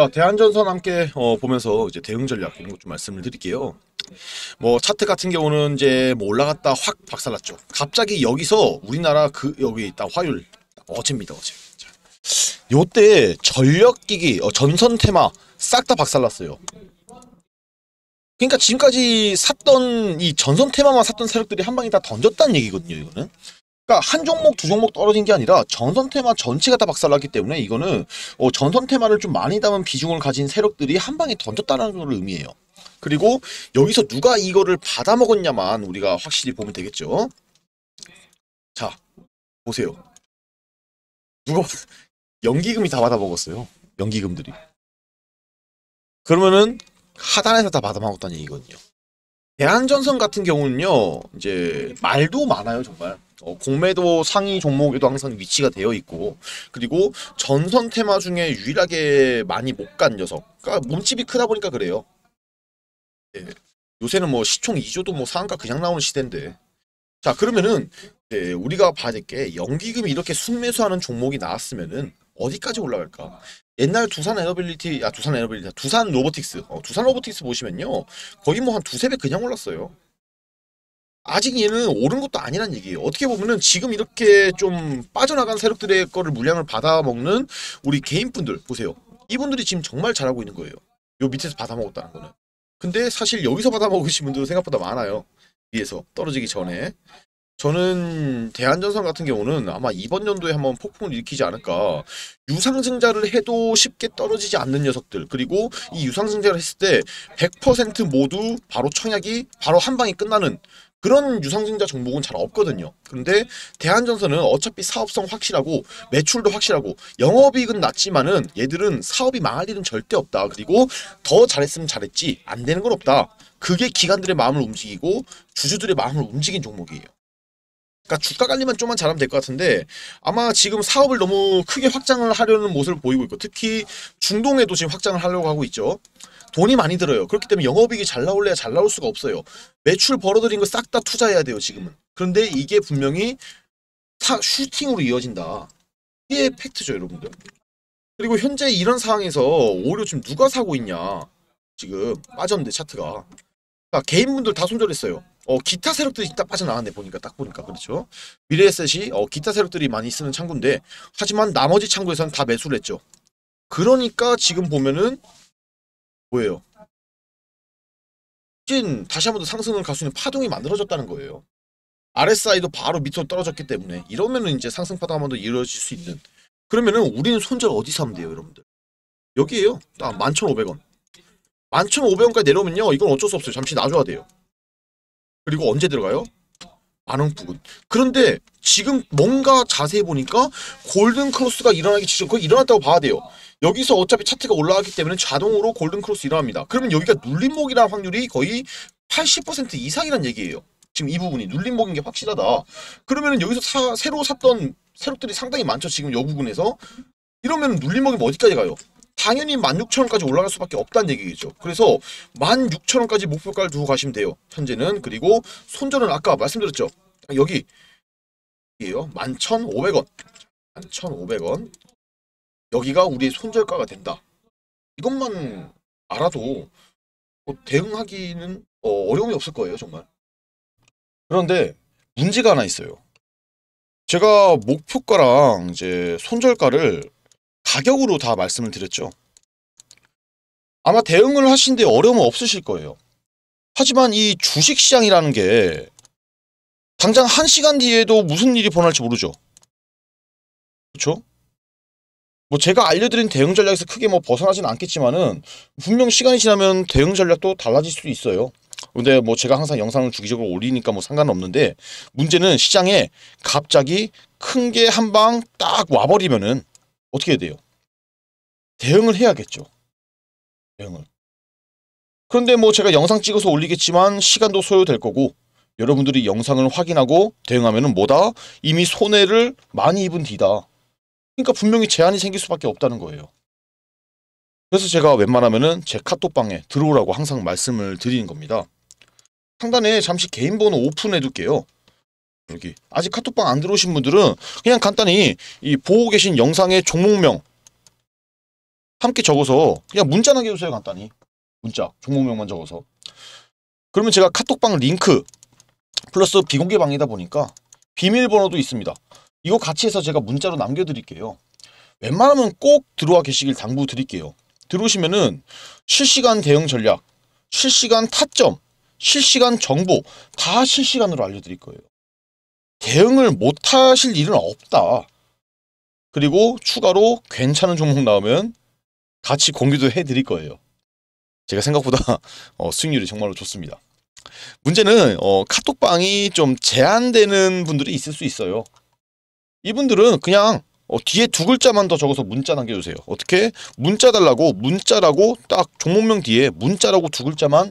자, 대한전선 함께 어, 보면서 이제 대응 전략 이런 것 좀 말씀을 드릴게요. 뭐 차트 같은 경우는 이제 뭐 올라갔다 확 박살났죠. 갑자기 여기서 우리나라 그 여기 딱 화율 어제입니다 어제. 요때 전력기기 어, 전선 테마 싹 다 박살났어요. 그러니까 지금까지 샀던 이 전선 테마만 샀던 세력들이 한 방에 다 던졌다는 얘기거든요 이거는. 그러니까 한 종목 두 종목 떨어진 게 아니라 전선 테마 전체가 다 박살났기 때문에 이거는 어, 전선 테마를 좀 많이 담은 비중을 가진 세력들이 한 방에 던졌다는 걸 의미해요. 그리고 여기서 누가 이거를 받아먹었냐만 우리가 확실히 보면 되겠죠. 자, 보세요. 누가 연기금이 다 받아먹었어요. 연기금들이. 그러면은 하단에서 다 받아먹었다는 얘기거든요. 대한전선 같은 경우는요. 이제 말도 많아요 정말. 어, 공매도 상위 종목에도 항상 위치가 되어 있고 그리고 전선 테마 중에 유일하게 많이 못 간 녀석 그러니까 몸집이 크다 보니까 그래요 네. 요새는 뭐 시총 2조도 뭐 상한가 그냥 나오는 시대인데 자 그러면은 네, 우리가 봐야 될 게 연기금이 이렇게 순매수하는 종목이 나왔으면은 어디까지 올라갈까 옛날 두산 에너빌리티 아 두산 에너빌리티 아, 두산 로보틱스 어, 두산 로보틱스 보시면요 거의 뭐 한 두세 배 그냥 올랐어요 아직 얘는 오른 것도 아니란 얘기예요. 어떻게 보면은 지금 이렇게 좀 빠져나간 세력들의 거를 물량을 받아먹는 우리 개인분들 보세요. 이분들이 지금 정말 잘하고 있는 거예요. 요 밑에서 받아먹었다는 거는. 근데 사실 여기서 받아먹으신 분들도 생각보다 많아요. 위에서 떨어지기 전에. 저는 대한전선 같은 경우는 아마 이번 연도에 한번 폭풍을 일으키지 않을까. 유상증자를 해도 쉽게 떨어지지 않는 녀석들. 그리고 이 유상증자를 했을 때 100% 모두 바로 청약이 바로 한 방에 끝나는 그런 유상증자 종목은 잘 없거든요. 그런데 대한전선은 어차피 사업성 확실하고 매출도 확실하고 영업이익은 낮지만은 얘들은 사업이 망할 일은 절대 없다. 그리고 더 잘했으면 잘했지 안 되는 건 없다. 그게 기관들의 마음을 움직이고 주주들의 마음을 움직인 종목이에요. 그러니까 주가 관리만 좀만 잘하면 될 것 같은데 아마 지금 사업을 너무 크게 확장을 하려는 모습을 보이고 있고 특히 중동에도 지금 확장을 하려고 하고 있죠. 돈이 많이 들어요. 그렇기 때문에 영업이익이 잘 나올래야 잘 나올 수가 없어요. 매출 벌어들인 거 싹 다 투자해야 돼요, 지금은. 그런데 이게 분명히 타, 슈팅으로 이어진다. 이게 팩트죠, 여러분들. 그리고 현재 이런 상황에서 오히려 지금 누가 사고 있냐. 지금 빠졌는데 차트가. 그러니까 개인분들 다 손절했어요. 어, 기타 세력들이 딱 빠져나왔네 보니까 딱 보니까 그렇죠. 미래셋이 에 어, 기타 세력들이 많이 쓰는 창구인데 하지만 나머지 창구에서는 다 매수를 했죠. 그러니까 지금 보면은 뭐예요? 찐 다시 한번더 상승을 갈 수 있는 파동이 만들어졌다는 거예요. RSI도 바로 밑으로 떨어졌기 때문에 이러면은 이제 상승 파동 한번더 이루어질 수 있는 그러면은 우리는 손절 어디서 하면 돼요 여러분들? 여기에요. 딱 11,500원. 11,500원까지 내려오면요. 이건 어쩔 수 없어요. 잠시 놔줘야 돼요. 그리고 언제 들어가요? 안흥부근. 그런데 지금 뭔가 자세히 보니까 골든 크로스가 일어나기 직전 거의 일어났다고 봐야 돼요. 여기서 어차피 차트가 올라가기 때문에 자동으로 골든 크로스 일어납니다. 그러면 여기가 눌림목이라는 확률이 거의 80% 이상이란 얘기예요. 지금 이 부분이 눌림목인 게 확실하다. 그러면 여기서 사, 새로 샀던 새력들이 상당히 많죠. 지금 이부분에서 이러면 눌림목이 어디까지 가요? 당연히 16,000원까지 올라갈 수밖에 없다는 얘기겠죠. 그래서 16,000원까지 목표가를 두고 가시면 돼요. 현재는 그리고 손절은 아까 말씀드렸죠. 여기 11,500원. 11,500원. 여기가 우리의 손절가가 된다. 이것만 알아도 뭐 대응하기는 어, 어려움이 없을 거예요, 정말. 그런데 문제가 하나 있어요. 제가 목표가랑 이제 손절가를 가격으로 다 말씀을 드렸죠. 아마 대응을 하시는데 어려움은 없으실 거예요. 하지만 이 주식시장이라는 게 당장 한 시간 뒤에도 무슨 일이 벌어날지 모르죠. 그렇죠? 뭐 제가 알려드린 대응 전략에서 크게 뭐 벗어나진 않겠지만은 분명 시간이 지나면 대응 전략도 달라질 수도 있어요. 근데 뭐 제가 항상 영상을 주기적으로 올리니까 뭐 상관없는데 문제는 시장에 갑자기 큰 게 한 방 딱 와버리면은 어떻게 해야 돼요? 대응을 해야겠죠. 대응을. 그런데 뭐 제가 영상 찍어서 올리겠지만 시간도 소요될 거고 여러분들이 영상을 확인하고 대응하면 뭐다? 이미 손해를 많이 입은 뒤다. 그러니까 분명히 제한이 생길 수밖에 없다는 거예요. 그래서 제가 웬만하면 은제 카톡방에 들어오라고 항상 말씀을 드리는 겁니다. 상단에 잠시 개인 번호 오픈해둘게요. 여기 아직 카톡방 안 들어오신 분들은 그냥 간단히 이 보고 계신 영상의 종목명 함께 적어서 그냥 문자나 해주세요 간단히 문자 종목명만 적어서 그러면 제가 카톡방 링크 플러스 비공개 방이다 보니까 비밀번호도 있습니다 이거 같이 해서 제가 문자로 남겨드릴게요 웬만하면 꼭 들어와 계시길 당부드릴게요 들어오시면은 실시간 대응 전략 실시간 타점 실시간 정보 다 실시간으로 알려드릴 거예요 대응을 못하실 일은 없다. 그리고 추가로 괜찮은 종목 나오면 같이 공유도 해드릴 거예요. 제가 생각보다 어, 수익률이 정말로 좋습니다. 문제는 어, 카톡방이 좀 제한되는 분들이 있을 수 있어요. 이분들은 그냥 어, 뒤에 두 글자만 더 적어서 문자 남겨주세요. 어떻게? 문자 달라고 문자라고 딱 종목명 뒤에 문자라고 두 글자만